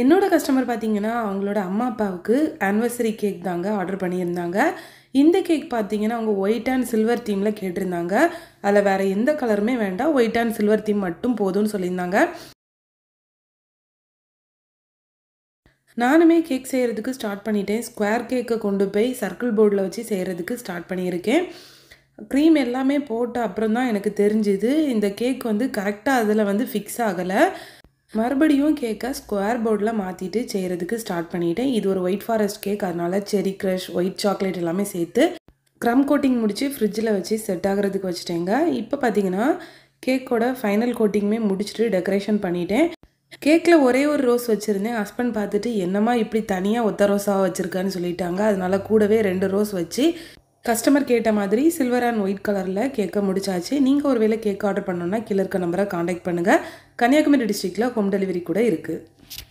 என்னோடய கஸ்டமர் பார்த்திங்கன்னா அவங்களோட அம்மா அப்பாவுக்கு ஆனிவர்சரி கேக் தாங்க ஆர்டர் பண்ணியிருந்தாங்க இந்த கேக் பார்த்தீங்கன்னா அவங்க ஒயிட் அண்ட் சில்வர் தீமில் கேட்டிருந்தாங்க அதில் வேறு எந்த கலருமே வேண்டாம் ஒயிட் அண்ட் சில்வர் தீம் மட்டும் போதும்னு சொல்லியிருந்தாங்க நானுமே கேக் செய்கிறதுக்கு ஸ்டார்ட் பண்ணிட்டேன் ஸ்கொயர் கேக்கை கொண்டு போய் சர்க்கிள் போர்டில் வச்சு செய்கிறதுக்கு ஸ்டார்ட் பண்ணியிருக்கேன் க்ரீம் எல்லாமே போட்ட அப்புறம் தான் எனக்கு தெரிஞ்சுது இந்த கேக் வந்து கரெக்டாக அதில் வந்து ஃபிக்ஸ் ஆகலை மறுபடியும் கேக்கை ஸ்கொயர் போர்டில் மாற்றிட்டு செய்கிறதுக்கு ஸ்டார்ட் பண்ணிவிட்டேன் இது ஒரு ஒயிட் ஃபாரஸ்ட் கேக் அதனால் செரி க்ரஷ் ஒயிட் சாக்லேட் எல்லாமே சேர்த்து க்ரம் கோட்டிங் முடித்து ஃப்ரிட்ஜில் வச்சு செட் ஆகிறதுக்கு வச்சுட்டேங்க இப்போ பார்த்தீங்கன்னா கேக்கோட ஃபைனல் கோட்டிங்குமே முடிச்சுட்டு டெக்கரேஷன் பண்ணிட்டேன் கேக்கில் ஒரே ஒரு ரோஸ் வச்சுருந்தேன் ஹஸ்பண்ட் பார்த்துட்டு என்னம்மா இப்படி தனியாக ஒத்த ரோஸாக வச்சுருக்கான்னு சொல்லிட்டாங்க அதனால கூடவே ரெண்டு ரோஸ் வச்சு கஸ்டமர் கேட்ட மாதிரி சில்வர் அண்ட் ஒயிட் கலரில் கேக்கை முடிச்சாச்சு நீங்கள் ஒரு வேளை கேக் ஆர்டர் பண்ணோன்னா கிளர்க்க நம்பரை காண்டாக்ட் பண்ணுங்கள் கன்னியாகுமரி டிஸ்ட்ரிக்டில் ஹோம் டெலிவரி கூட இருக்குது